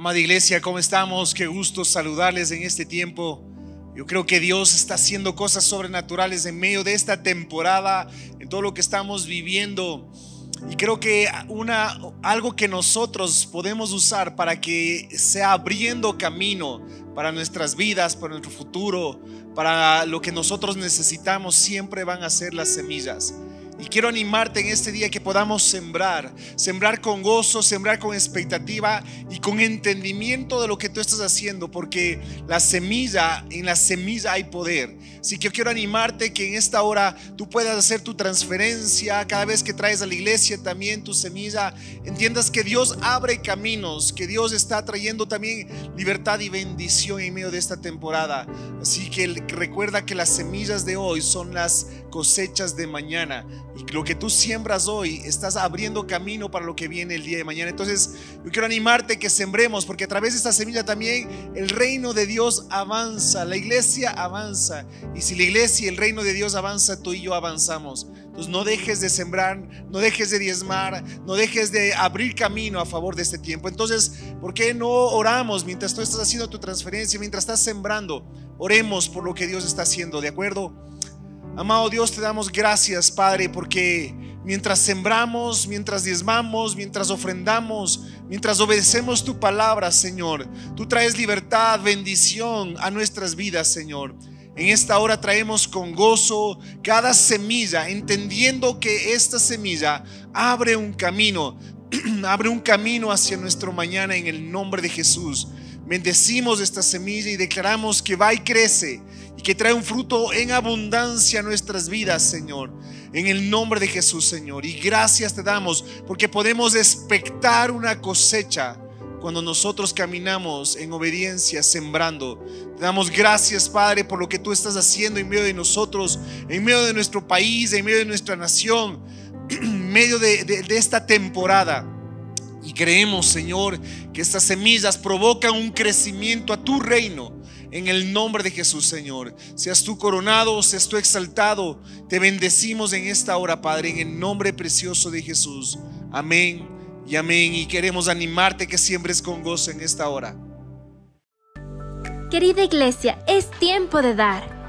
Amada iglesia, ¿cómo estamos? Qué gusto saludarles en este tiempo. Yo creo que Dios está haciendo cosas sobrenaturales en medio de esta temporada, en todo lo que estamos viviendo. Y creo que una, algo que nosotros podemos usar para que sea abriendo camino para nuestras vidas, para nuestro futuro, para lo que nosotros necesitamos, siempre van a ser las semillas. Y quiero animarte en este día que podamos sembrar, sembrar con gozo, sembrar con expectativa y con entendimiento de lo que tú estás haciendo, porque la semilla, en la semilla hay poder. Así que quiero animarte que en esta hora tú puedas hacer tu transferencia, cada vez que traes a la iglesia también tu semilla, entiendas que Dios abre caminos, que Dios está trayendo también libertad y bendición en medio de esta temporada. Así que recuerda que las semillas de hoy son las cosechas de mañana. Y lo que tú siembras hoy, estás abriendo camino para lo que viene el día de mañana. Entonces, yo quiero animarte que sembremos, porque a través de esta semilla también el reino de Dios avanza, la iglesia avanza. Y si la iglesia y el reino de Dios avanza, tú y yo avanzamos. Entonces, no dejes de sembrar, no dejes de diezmar, no dejes de abrir camino a favor de este tiempo. Entonces, ¿por qué no oramos mientras tú estás haciendo tu transferencia, mientras estás sembrando? Oremos por lo que Dios está haciendo, ¿de acuerdo? Amado Dios, te damos gracias, Padre, porque mientras sembramos, mientras diezmamos, mientras ofrendamos, mientras obedecemos tu palabra, Señor, tú traes libertad, bendición a nuestras vidas, Señor. En esta hora traemos con gozo cada semilla, entendiendo que esta semilla abre un camino, abre un camino hacia nuestro mañana en el nombre de Jesús. Bendecimos esta semilla y declaramos que va y crece que trae un fruto en abundancia a nuestras vidas, Señor. En el nombre de Jesús, Señor. Y gracias te damos porque podemos expectar una cosecha cuando nosotros caminamos en obediencia, sembrando. Te damos gracias, Padre, por lo que tú estás haciendo en medio de nosotros, en medio de nuestro país, en medio de nuestra nación, en medio de esta temporada. Y creemos, Señor, que estas semillas provocan un crecimiento a tu reino en el nombre de Jesús, Señor. Seas tú coronado, seas tú exaltado. Te bendecimos en esta hora, Padre, en el nombre precioso de Jesús. Amén y amén. Y queremos animarte que siembres con gozo en esta hora. Querida iglesia, es tiempo de dar.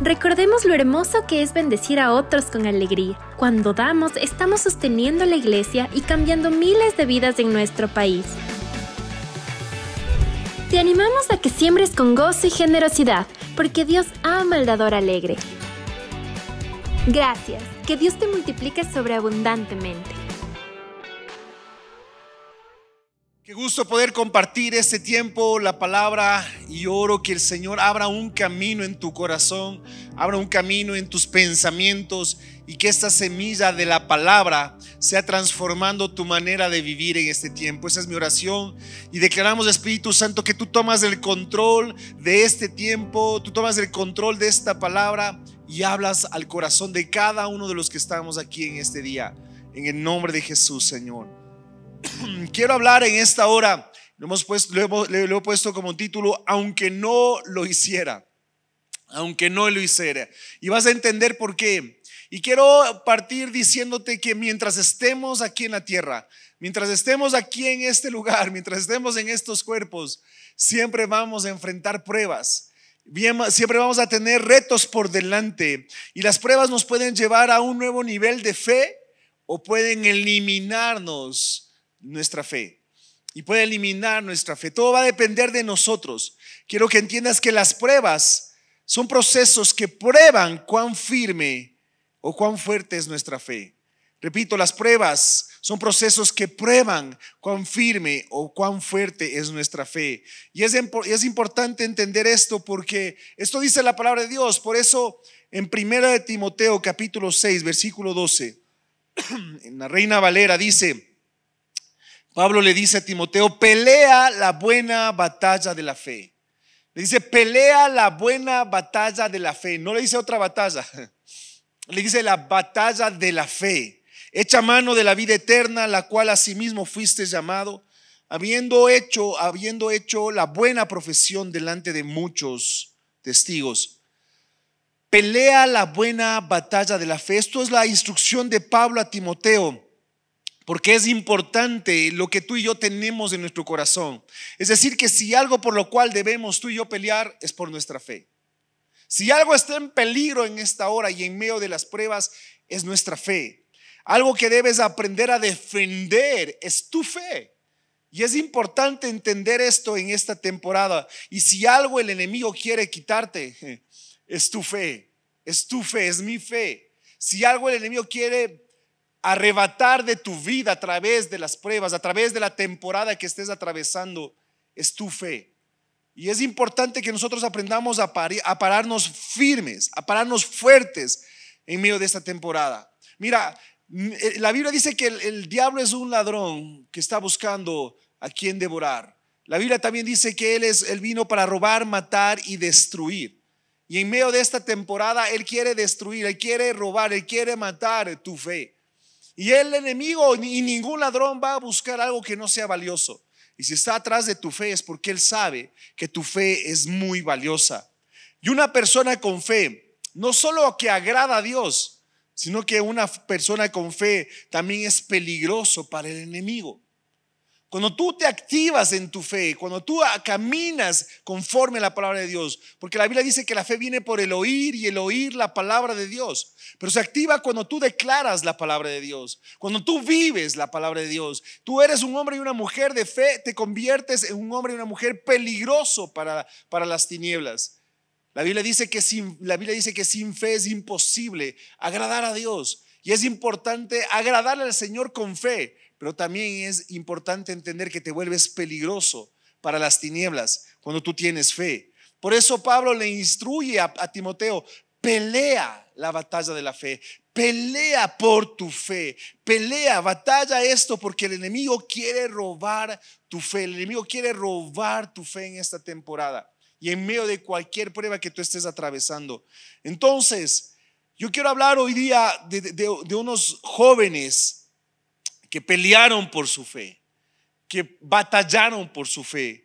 Recordemos lo hermoso que es bendecir a otros con alegría. Cuando damos, estamos sosteniendo la iglesia y cambiando miles de vidas en nuestro país. Te animamos a que siembres con gozo y generosidad, porque Dios ama al dador alegre. Gracias, que Dios te multiplique sobreabundantemente. gusto poder compartir este tiempo, la palabra, y oro que el Señor abra un camino en tu corazón, abra un camino en tus pensamientos y que esta semilla de la palabra sea transformando tu manera de vivir en este tiempo. Esa es mi oración y declaramos Espíritu Santo que tú tomas el control de este tiempo, tú tomas el control de esta palabra y hablas al corazón de cada uno de los que estamos aquí en este día. En el nombre de Jesús, Señor. quiero hablar en esta hora, lo, hemos puesto, lo, he, puesto como título, aunque no lo hiciera, aunque no lo hiciera. Y vas a entender por qué. Y quiero partir diciéndote que mientras estemos aquí en la tierra, mientras estemos aquí en este lugar, mientras estemos en estos cuerpos, siempre vamos a enfrentar pruebas. siempre vamos a tener retos por delante y las pruebas nos pueden llevar a un nuevo nivel de fe o pueden eliminarnos nuestra fe y puede eliminar nuestra fe. Todo va a depender de nosotros. Quiero que entiendas que las pruebas son procesos que prueban cuán firme o cuán fuerte es nuestra fe. Repito, las pruebas son procesos que prueban cuán firme o cuán fuerte es nuestra fe. Y es, es importante entender esto porque esto dice la palabra de Dios. Por eso en 1 de Timoteo capítulo 6, versículo 12, en la Reina Valera dice, Pablo le dice a Timoteo, pelea la buena batalla de la fe. Le dice, pelea la buena batalla de la fe. No le dice otra batalla. Le dice la batalla de la fe. Echa mano de la vida eterna, la cual asimismo fuiste llamado, habiendo hecho, habiendo hecho la buena profesión delante de muchos testigos. Pelea la buena batalla de la fe. Esto es la instrucción de Pablo a Timoteo porque es importante lo que tú y yo tenemos en nuestro corazón. Es decir, que si algo por lo cual debemos tú y yo pelear es por nuestra fe. Si algo está en peligro en esta hora y en medio de las pruebas es nuestra fe. Algo que debes aprender a defender es tu fe. Y es importante entender esto en esta temporada. Y si algo el enemigo quiere quitarte, es tu fe, es tu fe, es mi fe. Si algo el enemigo quiere arrebatar de tu vida a través de las pruebas, a través de la temporada que estés atravesando, es tu fe. Y es importante que nosotros aprendamos a, pararnos firmes, a pararnos fuertes en medio de esta temporada. Mira, mm, eh, la Biblia dice que el, diablo es un ladrón que está buscando a quien devorar. La Biblia también dice que él es el vino para robar, matar y destruir. Y en medio de esta temporada él quiere destruir, él quiere robar, él quiere matar tu fe. Y el enemigo y ningún ladrón va a buscar algo que no sea valioso. Y si está atrás de tu fe es porque él sabe que tu fe es muy valiosa. Y una persona con fe, no solo que agrada a Dios, sino que una persona con fe también es peligroso para el enemigo. Cuando tú te activas en tu fe, cuando tú caminas conforme a la palabra de Dios, porque la Biblia dice que la fe viene por el oír y el oír la palabra de Dios, pero se activa cuando tú declaras la palabra de Dios, cuando tú vives la palabra de Dios. Tú eres un hombre y una mujer de fe, te conviertes en un hombre y una mujer peligroso para, para las tinieblas. La Biblia, dice que sin, la Biblia dice que sin fe es imposible agradar a Dios. Y es importante agradar al Señor con fe pero también es importante entender que te vuelves peligroso para las tinieblas cuando tú tienes fe. Por eso Pablo le instruye a, Timoteo, pelea la batalla de la fe, pelea por tu fe, pelea, batalla esto porque el enemigo quiere robar tu fe, el enemigo quiere robar tu fe en esta temporada y en medio de cualquier prueba que tú estés atravesando. Entonces, yo quiero hablar hoy día de unos jóvenes que pelearon por su fe, que batallaron por su fe.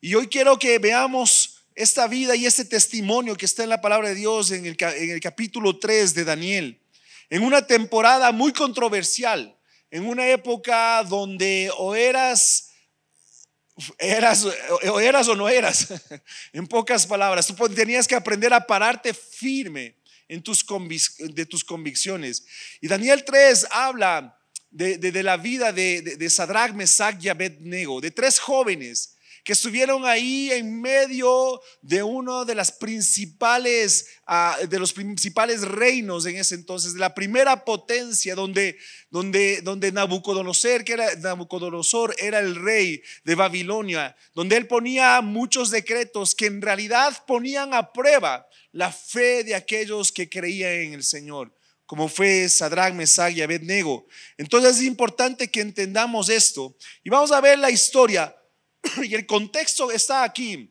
Y hoy quiero que veamos esta vida y este testimonio que está en la palabra de Dios en el, capítulo 3 de Daniel, en una temporada muy controversial, en una época donde o eras... Eras o, eras o no eras, en pocas palabras, tú tenías que aprender a pararte firme en tus, de tus convicciones. Y Daniel 3 habla de, la vida de, de, Sadrach, Mesach y Abednego, de tres jóvenes que estuvieron ahí en medio de uno de las principales, ah, de los principales reinos en ese entonces, de la primera potencia donde, donde, donde Nabucodonosor, que era, Nabucodonosor era el rey de Babilonia, donde él ponía muchos decretos que en realidad ponían a prueba la fe de aquellos que creían en el Señor como fue Sadrán, Mesag y Abednego. Entonces es importante que entendamos esto. Y vamos a ver la historia y el contexto está aquí.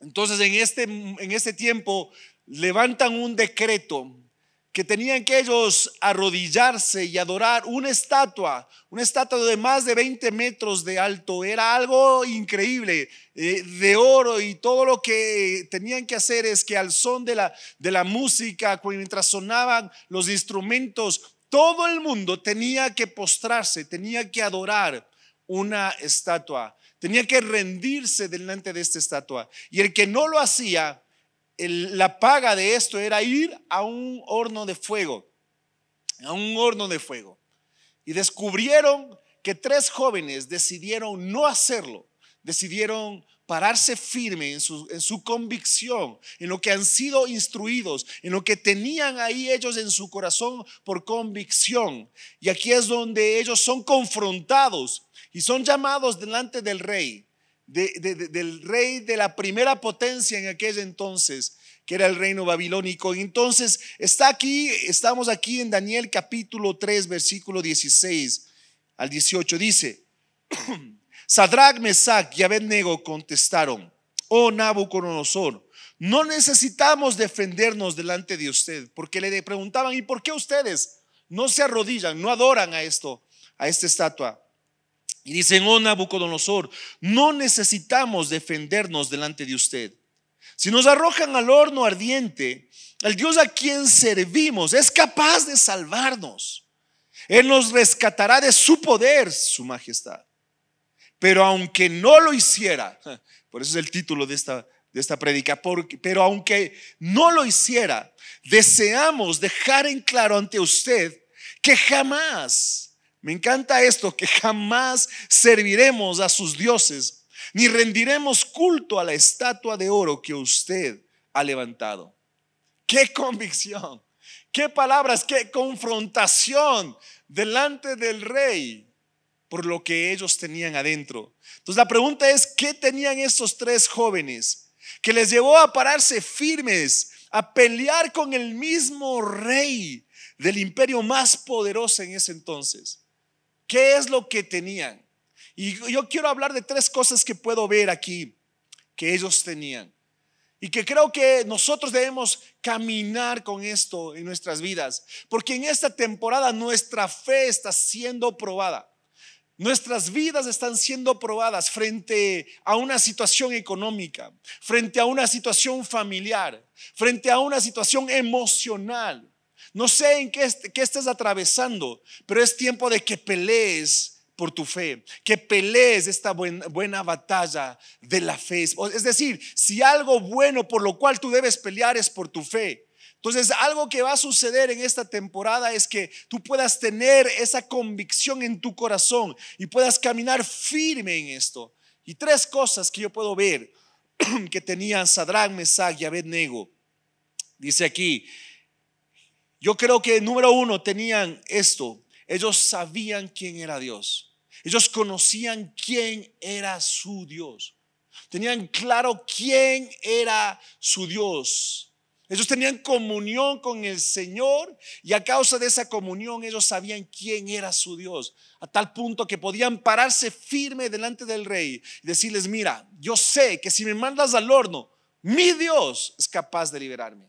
Entonces en este, en este tiempo levantan un decreto que tenían que ellos arrodillarse y adorar una estatua, una estatua de más de 20 metros de alto. Era algo increíble, eh, de oro y todo lo que tenían que hacer es que al son de la, de la música, mientras sonaban los instrumentos, todo el mundo tenía que postrarse, tenía que adorar una estatua, tenía que rendirse delante de esta estatua. Y el que no lo hacía la paga de esto era ir a un horno de fuego, a un horno de fuego. Y descubrieron que tres jóvenes decidieron no hacerlo, decidieron pararse firme en su, en su, convicción, en lo que han sido instruidos, en lo que tenían ahí ellos en su corazón por convicción. Y aquí es donde ellos son confrontados y son llamados delante del rey del rey de la primera potencia en aquel entonces, que era el reino babilónico. Entonces, está aquí, estamos aquí en Daniel capítulo 3, versículo 16 al 18. Dice, Sadrach, Mesach y Abednego contestaron, oh Nabucodonosor, no necesitamos defendernos delante de usted, porque le preguntaban, ¿y por qué ustedes no se arrodillan, no adoran a esto, a esta estatua? Y dicen, oh Nabucodonosor, no necesitamos defendernos delante de usted. Si nos arrojan al horno ardiente, el Dios a quien servimos es capaz de salvarnos. Él nos rescatará de su poder, su majestad. Pero aunque no lo hiciera, por eso es el título de esta, de esta predica, pero aunque no lo hiciera, deseamos dejar en claro ante usted que jamás me encanta esto, que jamás serviremos a sus dioses, ni rendiremos culto a la estatua de oro que usted ha levantado. ¡Qué convicción! ¡Qué palabras! ¡Qué confrontación delante del rey por lo que ellos tenían adentro! Entonces la pregunta es, ¿qué tenían estos tres jóvenes que les llevó a pararse firmes, a pelear con el mismo rey del imperio más poderoso en ese entonces? ¿Qué es lo que tenían? Y yo quiero hablar de tres cosas que puedo ver aquí que ellos tenían. Y que creo que nosotros debemos caminar con esto en nuestras vidas. Porque en esta temporada nuestra fe está siendo probada. Nuestras vidas están siendo probadas frente a una situación económica, frente a una situación familiar, frente a una situación emocional, no sé en qué, qué estés atravesando, pero es tiempo de que pelees por tu fe, que pelees esta buena batalla de la fe. Es decir, si algo bueno por lo cual tú debes pelear es por tu fe. Entonces, algo que va a suceder en esta temporada es que tú puedas tener esa convicción en tu corazón y puedas caminar firme en esto. Y tres cosas que yo puedo ver que tenían Sadrán, Mesach y Abednego. Dice aquí, yo creo que número uno tenían esto. Ellos sabían quién era Dios. Ellos conocían quién era su Dios. Tenían claro quién era su Dios. Ellos tenían comunión con el Señor y a causa de esa comunión ellos sabían quién era su Dios, a tal punto que podían pararse firme delante del rey y decirles, mira, yo sé que si me mandas al horno, mi Dios es capaz de liberarme.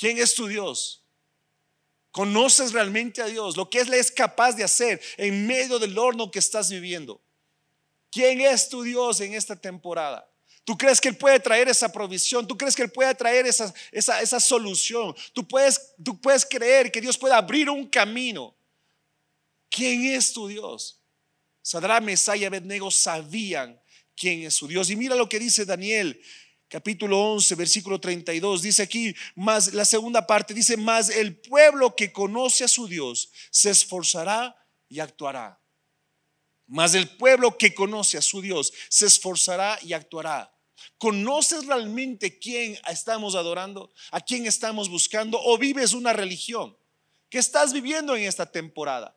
¿Quién es tu Dios? ¿Conoces realmente a Dios? Lo que Él es capaz de hacer en medio del horno que estás viviendo. ¿Quién es tu Dios en esta temporada? ¿Tú crees que Él puede traer esa provisión? ¿Tú crees que Él puede traer esa, esa, solución? ¿Tú puedes, ¿Tú puedes creer que Dios puede abrir un camino? ¿Quién es tu Dios? Sadrá, Mesá y Abednego sabían quién es su Dios. Y mira lo que dice Daniel capítulo 11, versículo 32, dice aquí, más la segunda parte, dice, más el pueblo que conoce a su Dios se esforzará y actuará. Más el pueblo que conoce a su Dios se esforzará y actuará. ¿Conoces realmente quién estamos adorando? ¿A quién estamos buscando? ¿O vives una religión? ¿Qué estás viviendo en esta temporada?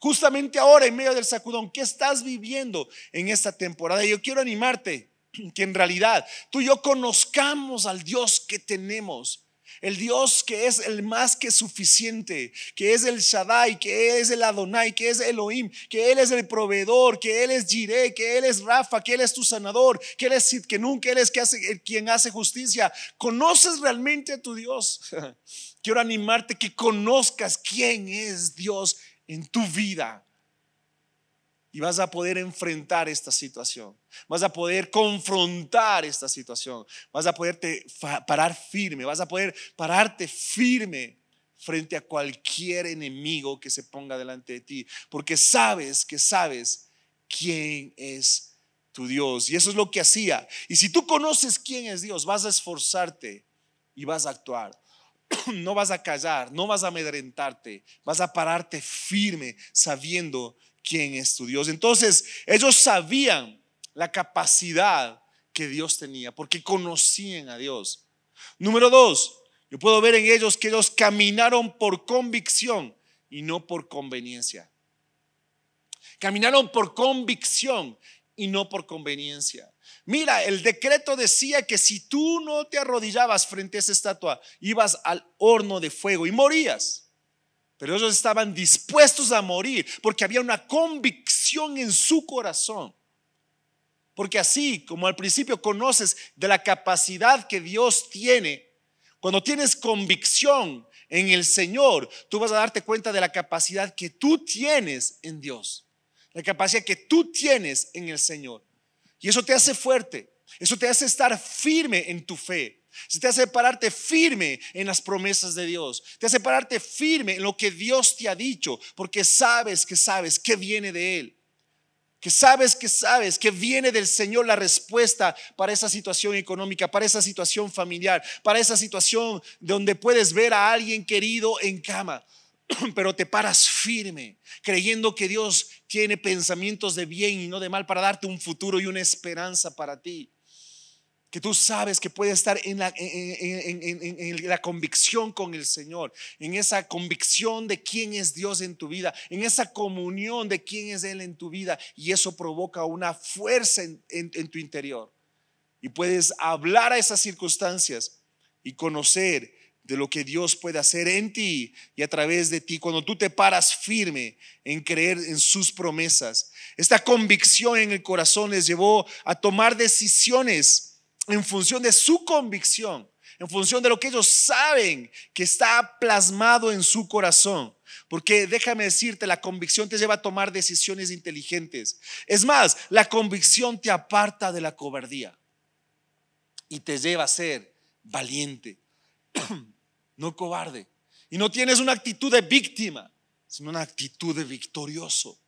Justamente ahora, en medio del sacudón, ¿qué estás viviendo en esta temporada? Yo quiero animarte que en realidad tú y yo conozcamos al Dios que tenemos. El Dios que es el más que suficiente, que es el Shaddai, que es el Adonai, que es Elohim, que Él es el proveedor, que Él es Jireh, que Él es Rafa, que Él es tu sanador, que Él es Sid, que Él es que hace, quien hace justicia. ¿Conoces realmente a tu Dios? Quiero animarte que conozcas quién es Dios en tu vida. Y vas a poder enfrentar esta situación. Vas a poder confrontar esta situación. Vas a poderte parar firme. Vas a poder pararte firme frente a cualquier enemigo que se ponga delante de ti. Porque sabes que sabes quién es tu Dios. Y eso es lo que hacía. Y si tú conoces quién es Dios, vas a esforzarte y vas a actuar no vas a callar, no vas a amedrentarte, vas a pararte firme sabiendo quién es tu Dios. Entonces, ellos sabían la capacidad que Dios tenía, porque conocían a Dios. Número dos, yo puedo ver en ellos que ellos caminaron por convicción y no por conveniencia. Caminaron por convicción y no por conveniencia. Mira, el decreto decía que si tú no te arrodillabas frente a esa estatua, ibas al horno de fuego y morías. Pero ellos estaban dispuestos a morir porque había una convicción en su corazón. Porque así como al principio conoces de la capacidad que Dios tiene, cuando tienes convicción en el Señor, tú vas a darte cuenta de la capacidad que tú tienes en Dios, la capacidad que tú tienes en el Señor. Y eso te hace fuerte, eso te hace estar firme en tu fe, si te hace pararte firme en las promesas de Dios. Te hace pararte firme en lo que Dios te ha dicho, porque sabes que sabes que viene de Él. Que sabes que sabes que viene del Señor la respuesta para esa situación económica, para esa situación familiar, para esa situación donde puedes ver a alguien querido en cama. Pero te paras firme, creyendo que Dios tiene pensamientos de bien y no de mal para darte un futuro y una esperanza para ti que tú sabes que puede estar en la, en, en la, convicción con el Señor, en esa convicción de quién es Dios en tu vida, en esa comunión de quién es Él en tu vida, y eso provoca una fuerza en tu interior. Y puedes hablar a esas circunstancias y conocer de lo que Dios puede hacer en ti y a través de ti cuando tú te paras firme en creer en sus promesas. Esta convicción en el corazón les llevó a tomar decisiones en función de su convicción, en función de lo que ellos saben que está plasmado en su corazón. Porque déjame decirte, la convicción te lleva a tomar decisiones inteligentes. Es más, la convicción te aparta de la cobardía y te lleva a ser valiente, no cobarde. Y no tienes una actitud de víctima, sino una actitud de victorioso,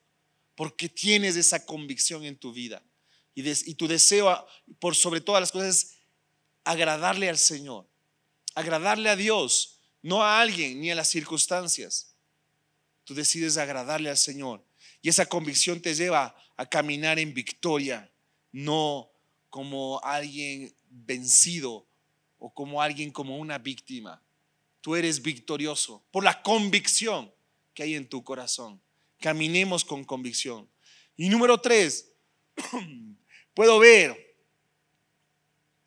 porque tienes esa convicción en tu vida y, tu deseo por sobre todas las cosas es agradarle al Señor, agradarle a Dios, no a alguien ni a las circunstancias. Tú decides agradarle al Señor y esa convicción te lleva a caminar en victoria, no como alguien vencido o como alguien como una víctima. Tú eres victorioso por la convicción que hay en tu corazón. Caminemos con convicción. Y número tres, Puedo ver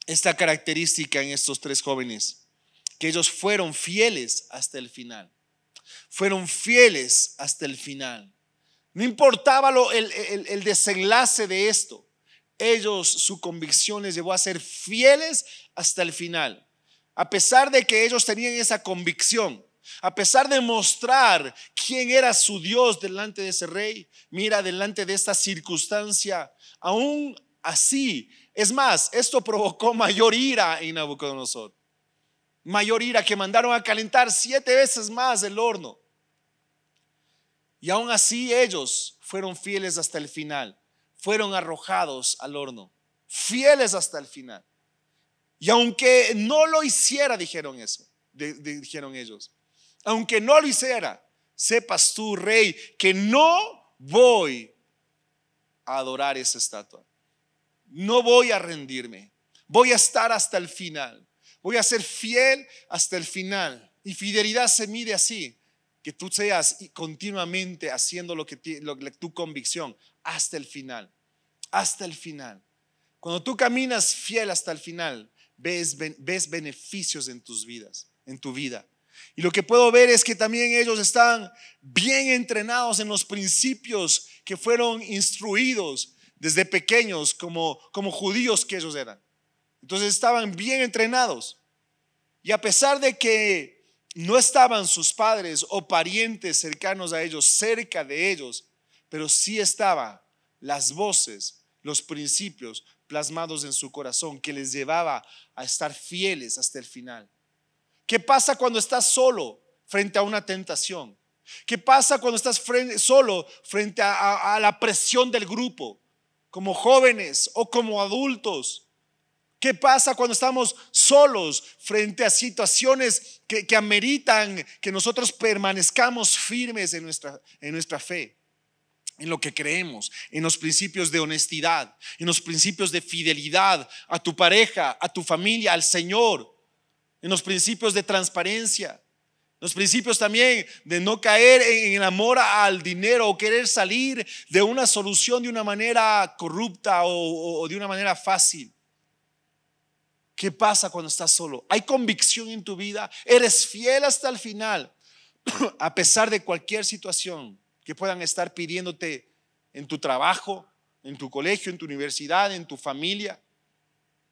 esta característica en estos tres jóvenes, que ellos fueron fieles hasta el final. Fueron fieles hasta el final. No importaba lo, el, el desenlace de esto. Ellos, su convicción les llevó a ser fieles hasta el final. A pesar de que ellos tenían esa convicción, a pesar de mostrar quién era su Dios delante de ese rey, mira, delante de esta circunstancia, aún así. Es más, esto provocó mayor ira en Nabucodonosor. Mayor ira que mandaron a calentar siete veces más el horno. Y aún así ellos fueron fieles hasta el final. Fueron arrojados al horno. Fieles hasta el final. Y aunque no lo hiciera, dijeron eso, dijeron ellos. Aunque no lo hiciera, sepas tú, rey, que no voy a adorar esa estatua no voy a rendirme, voy a estar hasta el final, voy a ser fiel hasta el final. Y fidelidad se mide así, que tú seas continuamente haciendo lo que, tu convicción hasta el final, hasta el final. Cuando tú caminas fiel hasta el final, ves, ves beneficios en tus vidas, en tu vida. Y lo que puedo ver es que también ellos están bien entrenados en los principios que fueron instruidos desde pequeños como, como judíos que ellos eran. Entonces estaban bien entrenados. Y a pesar de que no estaban sus padres o parientes cercanos a ellos, cerca de ellos, pero sí estaban las voces, los principios plasmados en su corazón que les llevaba a estar fieles hasta el final. ¿Qué pasa cuando estás solo frente a una tentación? ¿Qué pasa cuando estás solo frente a la presión del grupo? como jóvenes o como adultos? ¿Qué pasa cuando estamos solos frente a situaciones que, ameritan que nosotros permanezcamos firmes en nuestra, en nuestra fe? en lo que creemos, en los principios de honestidad, en los principios de fidelidad a tu pareja, a tu familia, al Señor, en los principios de transparencia, los principios también de no caer en el amor al dinero o querer salir de una solución de una manera corrupta o, o de una manera fácil. ¿Qué pasa cuando estás solo? ¿Hay convicción en tu vida? ¿Eres fiel hasta el final? a pesar de cualquier situación que puedan estar pidiéndote en tu trabajo, en tu colegio, en tu universidad, en tu familia.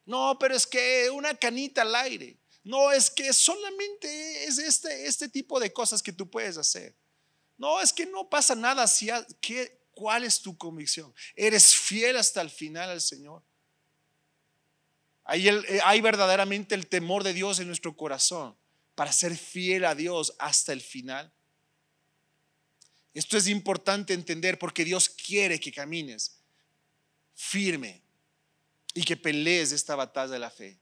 No, pero es que una canita al aire. No, es que solamente es este, este tipo de cosas que tú puedes hacer. No, es que no pasa nada si ¿Cuál es tu convicción? ¿Eres fiel hasta el final al Señor? Hay, eh, hay, verdaderamente el temor de Dios en nuestro corazón para ser fiel a Dios hasta el final. Esto es importante entender porque Dios quiere que camines firme y que pelees esta batalla de la fe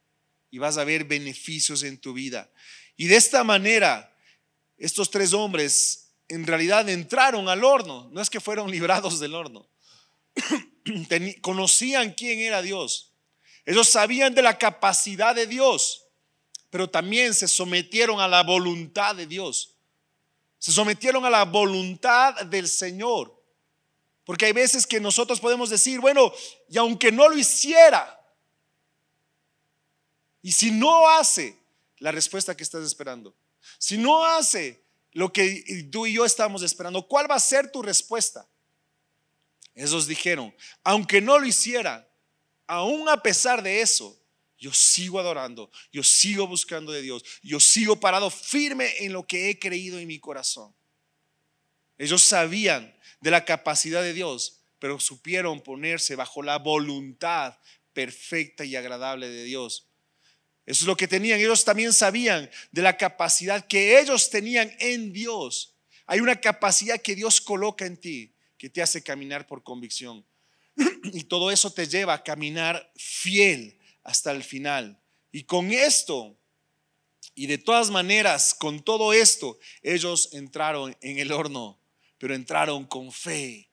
y vas a ver beneficios en tu vida. Y de esta manera, estos tres hombres en realidad entraron al horno, no es que fueron librados del horno. conocían quién era Dios. Ellos sabían de la capacidad de Dios, pero también se sometieron a la voluntad de Dios. Se sometieron a la voluntad del Señor. Porque hay veces que nosotros podemos decir, bueno, y aunque no lo hiciera, y si no hace la respuesta que estás esperando, si no hace lo que tú y yo estamos esperando, ¿cuál va a ser tu respuesta? Ellos dijeron, aunque no lo hiciera, aún a pesar de eso, yo sigo adorando, yo sigo buscando de Dios, yo sigo parado firme en lo que he creído en mi corazón. Ellos sabían de la capacidad de Dios, pero supieron ponerse bajo la voluntad perfecta y agradable de Dios eso es lo que tenían. Ellos también sabían de la capacidad que ellos tenían en Dios. Hay una capacidad que Dios coloca en ti que te hace caminar por convicción. Y todo eso te lleva a caminar fiel hasta el final. Y con esto, y de todas maneras, con todo esto, ellos entraron en el horno, pero entraron con fe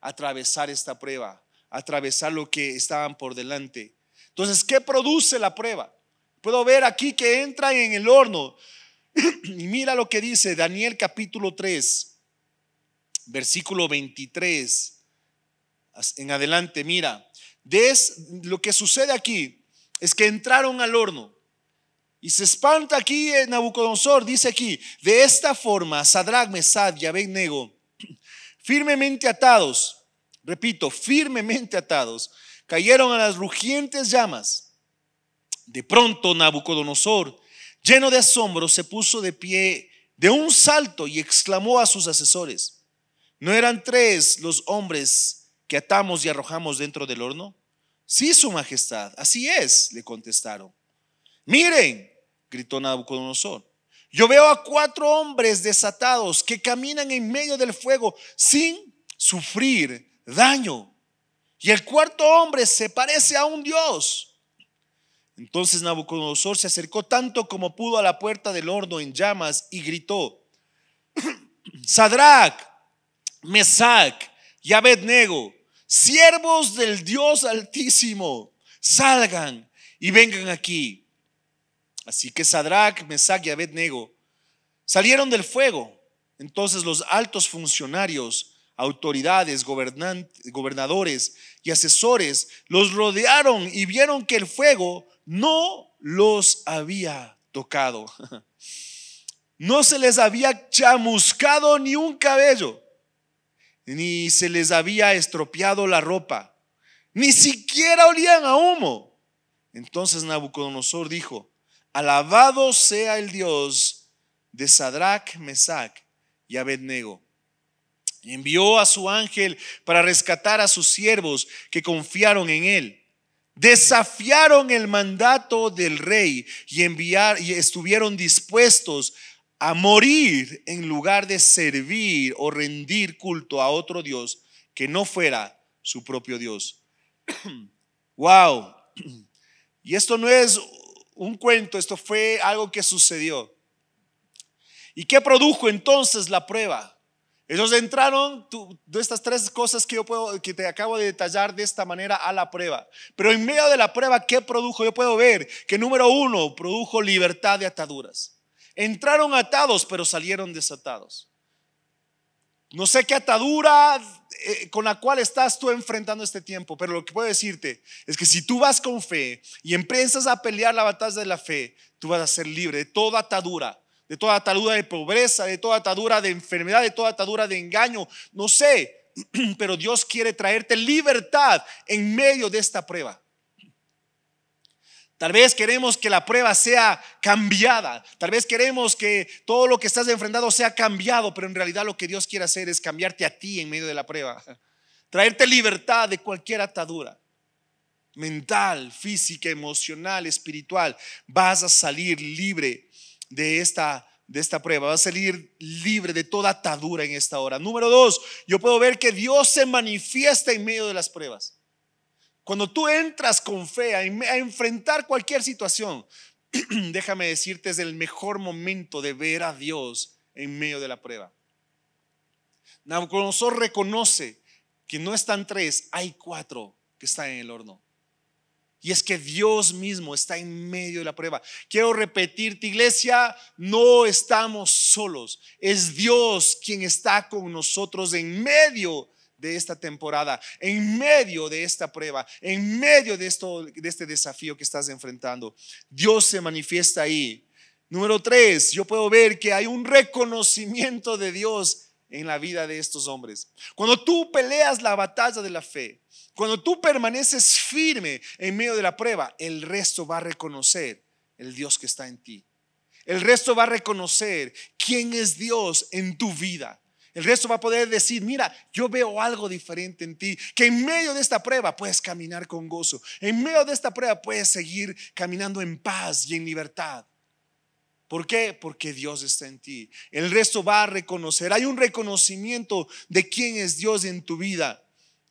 a atravesar esta prueba, a atravesar lo que estaban por delante. Entonces, ¿qué produce la prueba? Puedo ver aquí que entran en el horno. Y mira lo que dice Daniel capítulo 3, versículo 23. En adelante, mira. Des, lo que sucede aquí es que entraron al horno. Y se espanta aquí en Nabucodonosor, dice aquí, de esta forma, Sadrach, Mesad y Abednego, firmemente atados, repito, firmemente atados, cayeron a las rugientes llamas de pronto Nabucodonosor, lleno de asombro, se puso de pie de un salto y exclamó a sus asesores, ¿no eran tres los hombres que atamos y arrojamos dentro del horno? Sí, Su Majestad, así es, le contestaron. Miren, gritó Nabucodonosor, yo veo a cuatro hombres desatados que caminan en medio del fuego sin sufrir daño. Y el cuarto hombre se parece a un dios entonces Nabucodonosor se acercó tanto como pudo a la puerta del horno en llamas y gritó, Sadrach, Mesac y Abednego, siervos del Dios Altísimo, salgan y vengan aquí. Así que Sadrach, Mesac y Abednego salieron del fuego. Entonces los altos funcionarios autoridades, gobernadores y asesores los rodearon y vieron que el fuego no los había tocado. No se les había chamuscado ni un cabello, ni se les había estropeado la ropa, ni siquiera olían a humo. Entonces Nabucodonosor dijo, alabado sea el Dios de Sadrach, Mesach y Abednego envió a su ángel para rescatar a sus siervos que confiaron en él. Desafiaron el mandato del rey y, enviar, y estuvieron dispuestos a morir en lugar de servir o rendir culto a otro Dios que no fuera su propio Dios. wow. Y esto no es un cuento, esto fue algo que sucedió. ¿Y qué produjo entonces la prueba? Ellos entraron, de estas tres cosas que yo puedo, que te acabo de detallar de esta manera a la prueba. Pero en medio de la prueba, ¿qué produjo? Yo puedo ver que número uno, produjo libertad de ataduras. Entraron atados, pero salieron desatados. No sé qué atadura eh, con la cual estás tú enfrentando este tiempo, pero lo que puedo decirte es que si tú vas con fe y empiezas a pelear la batalla de la fe, tú vas a ser libre de toda atadura de toda atadura de pobreza, de toda atadura de enfermedad, de toda atadura de engaño, no sé, pero Dios quiere traerte libertad en medio de esta prueba. Tal vez queremos que la prueba sea cambiada, tal vez queremos que todo lo que estás enfrentado sea cambiado, pero en realidad lo que Dios quiere hacer es cambiarte a ti en medio de la prueba, traerte libertad de cualquier atadura mental, física, emocional, espiritual. Vas a salir libre de esta, de esta prueba. Va a salir libre de toda atadura en esta hora. Número dos, yo puedo ver que Dios se manifiesta en medio de las pruebas. Cuando tú entras con fe a, a enfrentar cualquier situación, déjame decirte, es el mejor momento de ver a Dios en medio de la prueba. Nabucodonosor reconoce que no están tres, hay cuatro que están en el horno. Y es que Dios mismo está en medio de la prueba. Quiero repetirte, iglesia, no estamos solos. Es Dios quien está con nosotros en medio de esta temporada, en medio de esta prueba, en medio de, esto, de este desafío que estás enfrentando. Dios se manifiesta ahí. Número tres, yo puedo ver que hay un reconocimiento de Dios en la vida de estos hombres. Cuando tú peleas la batalla de la fe, cuando tú permaneces firme en medio de la prueba, el resto va a reconocer el Dios que está en ti. El resto va a reconocer quién es Dios en tu vida. El resto va a poder decir, mira, yo veo algo diferente en ti, que en medio de esta prueba puedes caminar con gozo, en medio de esta prueba puedes seguir caminando en paz y en libertad. ¿Por qué? Porque Dios está en ti. El resto va a reconocer. Hay un reconocimiento de quién es Dios en tu vida.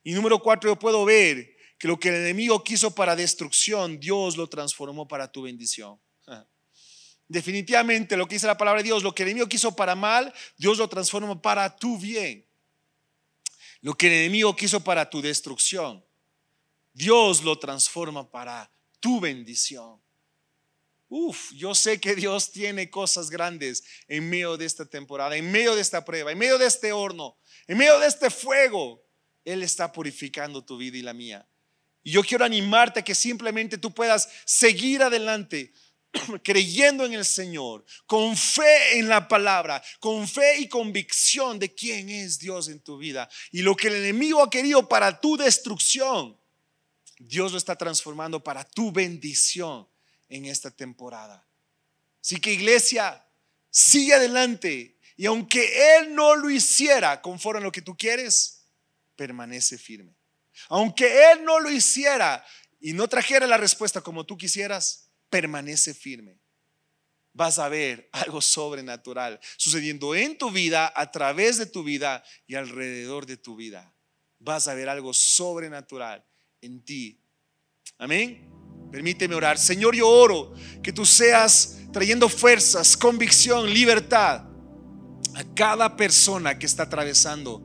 Y número cuatro, yo puedo ver que lo que el enemigo quiso para destrucción, Dios lo transformó para tu bendición. Definitivamente lo que dice la palabra de Dios, lo que el enemigo quiso para mal, Dios lo transforma para tu bien. Lo que el enemigo quiso para tu destrucción, Dios lo transforma para tu bendición. Uf, yo sé que Dios tiene cosas grandes en medio de esta temporada, en medio de esta prueba, en medio de este horno, en medio de este fuego. Él está purificando tu vida y la mía. Y yo quiero animarte a que simplemente tú puedas seguir adelante creyendo en el Señor, con fe en la palabra, con fe y convicción de quién es Dios en tu vida y lo que el enemigo ha querido para tu destrucción. Dios lo está transformando para tu bendición en esta temporada. Así que iglesia, sigue adelante y aunque Él no lo hiciera conforme a lo que tú quieres, permanece firme. Aunque Él no lo hiciera y no trajera la respuesta como tú quisieras, permanece firme. Vas a ver algo sobrenatural sucediendo en tu vida, a través de tu vida y alrededor de tu vida. Vas a ver algo sobrenatural en ti. Amén. Permíteme orar. Señor, yo oro que tú seas trayendo fuerzas, convicción, libertad a cada persona que está atravesando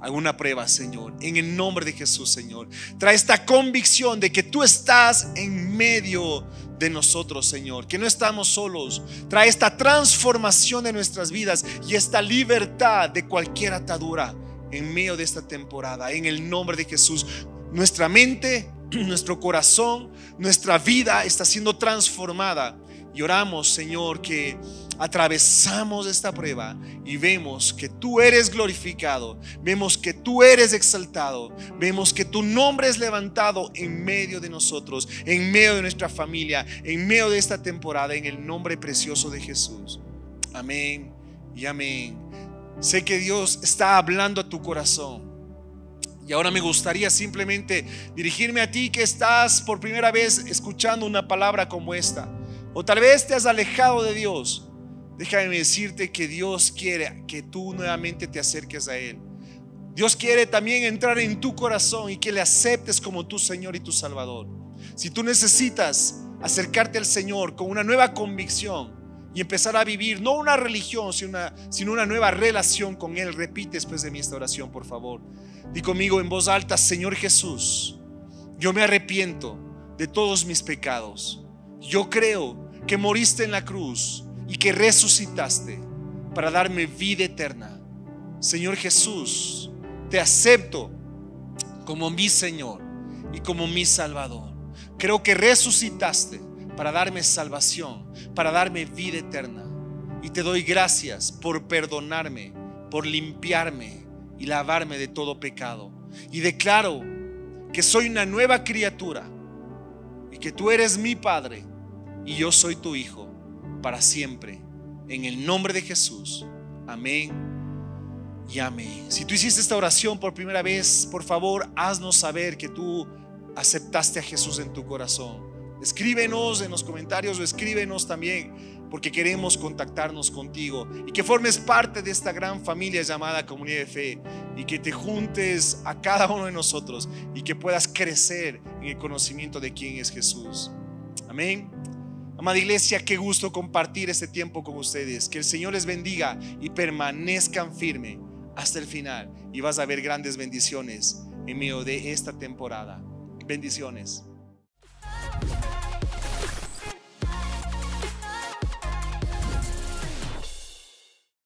alguna prueba, Señor. En el nombre de Jesús, Señor. Trae esta convicción de que tú estás en medio de nosotros, Señor, que no estamos solos. Trae esta transformación de nuestras vidas y esta libertad de cualquier atadura en medio de esta temporada. En el nombre de Jesús, nuestra mente, nuestro corazón, nuestra vida está siendo transformada. Y oramos, Señor, que atravesamos esta prueba y vemos que tú eres glorificado, vemos que tú eres exaltado, vemos que tu nombre es levantado en medio de nosotros, en medio de nuestra familia, en medio de esta temporada, en el nombre precioso de Jesús. Amén y amén. Sé que Dios está hablando a tu corazón. Y ahora me gustaría simplemente dirigirme a ti que estás por primera vez escuchando una palabra como esta. O tal vez te has alejado de Dios. Déjame decirte que Dios quiere que tú nuevamente te acerques a Él. Dios quiere también entrar en tu corazón y que le aceptes como tu Señor y tu Salvador. Si tú necesitas acercarte al Señor con una nueva convicción, y empezar a vivir no una religión, sino una, nueva relación con Él. Repite después de mí esta oración, por favor y conmigo en voz alta, Señor Jesús, yo me arrepiento de todos mis pecados. Yo creo que moriste en la cruz y que resucitaste para darme vida eterna. Señor Jesús, te acepto como mi Señor y como mi Salvador. Creo que resucitaste para darme salvación, para darme vida eterna. Y te doy gracias por perdonarme, por limpiarme y lavarme de todo pecado. Y declaro que soy una nueva criatura y que tú eres mi Padre y yo soy tu Hijo para siempre. En el nombre de Jesús. Amén. Y amén. Si tú hiciste esta oración por primera vez, por favor, haznos saber que tú aceptaste a Jesús en tu corazón. Escríbenos en los comentarios o escríbenos también, porque queremos contactarnos contigo y que formes parte de esta gran familia llamada Comunidad de Fe y que te juntes a cada uno de nosotros y que puedas crecer en el conocimiento de quién es Jesús. Amén. Amada iglesia, qué gusto compartir este tiempo con ustedes. Que el Señor les bendiga y permanezcan firme hasta el final y vas a ver grandes bendiciones en medio de esta temporada. Bendiciones.